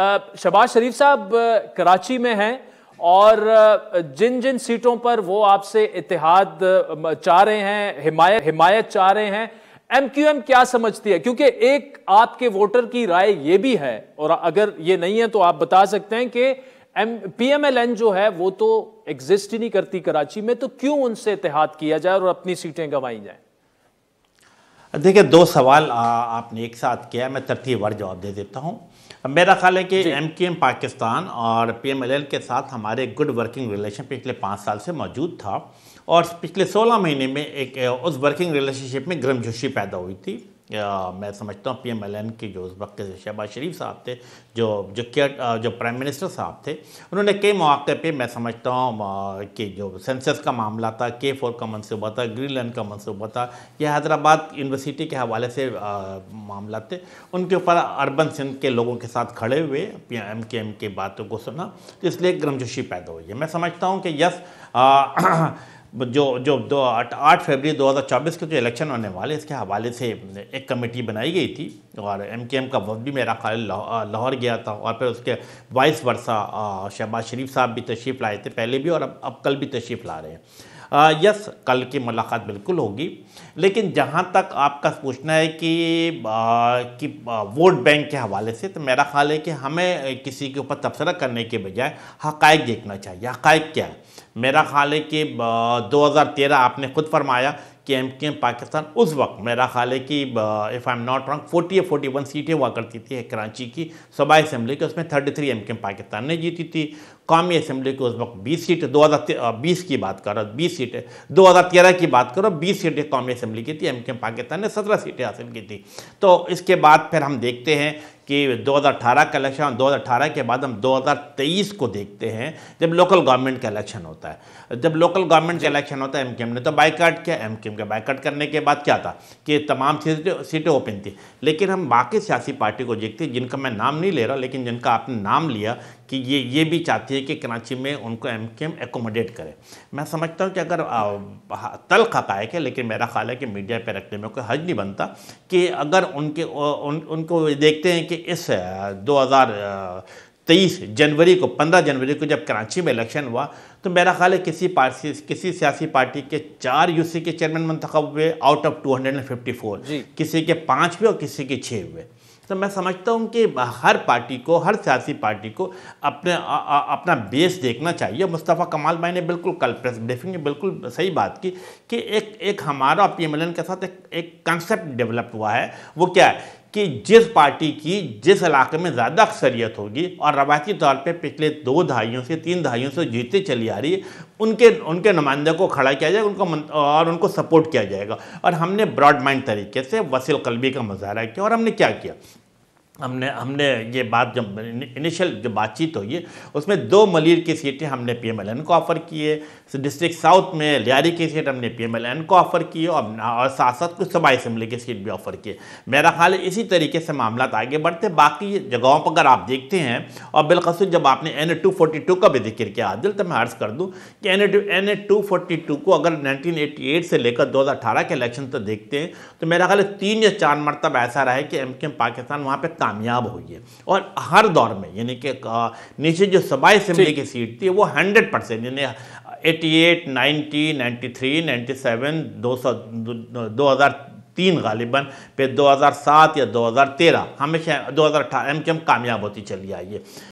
शबाज शरीफ साहब कराची में हैं और जिन जिन सीटों पर वो आपसे इतिहाद चाह रहे हैं हिमायत हिमायत चाह रहे हैं एमक्यूएम क्या समझती है क्योंकि एक आपके वोटर की राय ये भी है और अगर ये नहीं है तो आप बता सकते हैं कि एम पीएमएलएन जो है वो तो एग्जिस्ट ही नहीं करती कराची में तो क्यों उनसे इतिहाद किया जाए और अपनी सीटें गंवाई जाए देखिए दो सवाल आ, आपने एक साथ किया मैं तरतीबार जवाब दे देता हूँ मेरा ख्याल है कि एम के एम पाकिस्तान और पी एम एल एल के साथ हमारे गुड वर्किंग रिलेशन पिछले पाँच साल से मौजूद था और पिछले सोलह महीने में एक उस वर्किंग रिलेशनशिप में गर्मजोशी पैदा हुई थी मैं समझता हूँ पी एम एल एन के जो उस वक्त शहबाज शरीफ साहब थे जो जो केयर जो प्राइम मिनिस्टर साहब थे उन्होंने कई मौके पे मैं समझता हूँ कि जो सेंसस का मामला था के फोर का मनसूबा था ग्रीन लैंड का मनसूबा था यह हैदराबाद यूनिवर्सिटी के हवाले से आ, मामला थे उनके ऊपर अरबन सिंध के लोगों के साथ खड़े हुए पी एम के एम की बातों को सुना तो इसलिए गर्मजोशी पैदा हुई है मैं समझता हूँ कि यस आ, जो जो दो आठ आठ फरवरी 2024 के जो इलेक्शन होने वाले इसके हवाले से एक कमेटी बनाई गई थी और एम के एम का वफ भी मेरा ख्याल लाहौर गया था और फिर उसके वाइस वर्षा शहबाज शरीफ साहब भी तशरीफ़ लाए थे पहले भी और अब अब कल भी तशरीफ़ ला रहे हैं आ, यस कल की मुलाकात बिल्कुल होगी लेकिन जहाँ तक आपका पूछना है कि आ, कि वोट बैंक के हवाले से तो मेरा ख्याल है कि हमें किसी के ऊपर तबसरा करने के बजाय हक़ देखना चाहिए हक़ क्या है मेरा ख्याल है कि 2013 आपने खुद फरमाया कि एम के एम पाकिस्तान उस वक्त मेरा ख्याल है कि if I am not wrong 40 या 41 वन सीटें हुआ करती थी कराची की सूबा असम्बली की उसमें थर्टी थ्री एम के एम पाकिस्तान ने जीती थी कौमी असम्बली की उस वक्त बीस सीटें दो हज़ार बीस की बात करो बीस सीटें दो हज़ार तेरह की बात करो बीस सीटें कौमी असम्बली की थी एम के एम पाकिस्तान ने सत्रह सीटें हासिल की थी तो इसके बाद फिर हम देखते हैं कि 2018 का इलेक्शन और 2018 के बाद हम 2023 को देखते हैं जब लोकल गवर्नमेंट का इलेक्शन होता है जब लोकल गवर्नमेंट का इलेक्शन होता है एमकेएम ने तो बाईकाट किया एमकेएम का बाइकाट करने के बाद क्या था कि तमाम सीटें सीटें ओपन थी लेकिन हम बाकी सियासी पार्टी को देखते जिनका मैं नाम नहीं ले रहा लेकिन जिनका आपने नाम लिया कि ये ये भी चाहती है कि कराची में उनको एम के एम एकोमोडेट करें मैं समझता हूँ कि अगर तल हकायक है लेकिन मेरा ख्याल है कि मीडिया पर रखने में कोई हज नहीं बनता कि अगर उनके उन, उनको देखते हैं कि इस दो हज़ार तेईस जनवरी को पंद्रह जनवरी को जब कराची में इलेक्शन हुआ तो मेरा ख्याल है किसी पार्टी किसी सियासी पार्टी के चार यूसी के चेयरमैन मंतखब हुए out of two hundred and fifty four किसी के पाँच हुए और किसी के छः हुए तो मैं समझता हूँ कि हर पार्टी को हर सियासी पार्टी को अपने आ, आ, अपना बेस देखना चाहिए मुस्तफ़ा कमाल भाई ने बिल्कुल कल प्रेस ब्रीफिंग में बिल्कुल सही बात की कि एक एक हमारा पी के साथ एक एक कंसेप्ट डेवलप हुआ है वो क्या है कि जिस पार्टी की जिस इलाके में ज़्यादा अक्सरियत होगी और रवायती तौर पे पिछले दो दहाइयों से तीन दहाइयों से जीते चली आ रही है उनके उनके नुमाइंदे को खड़ा किया जाएगा उनको और उनको सपोर्ट किया जाएगा और हमने ब्रॉड माइंड तरीके से वसील कलबी का मुजाहरा किया और हमने क्या किया हमने हमने ये बात जब इनिशियल जो बातचीत हुई है उसमें दो मलिर की सीटें हमने पी को ऑफ़र की है डिस्ट्रिक्ट साउथ में लियारी की सीट हमने पी को ऑफ़र की है और, और साथ साथ कुछ सभा असम्बली की सीट भी ऑफ़र की मेरा ख्याल इसी तरीके से मामला आगे बढ़ते बाकी जगहों पर अगर आप देखते हैं और बिलखसूस जब आपने एन का भी जिक्र किया आदिल तो मैं अर्ज़ कर दूँ कि एन एन को अगर नाइनटीन से लेकर दो के इलेक्शन तक देखते हैं तो मेरा ख्याल तीन या चार मरतब ऐसा रहा है कि एम पाकिस्तान वहाँ पर कामयाब हुई है और हर दौर में यानी कि नीचे जो सबाई असम्बली की सीट थी वो हंड्रेड परसेंट यानी 88, 90, 93, 97, 200, 2000 तीन गालिबा फिर 2007 या 2013 हमेशा 2018 एम कामयाब होती चली आई है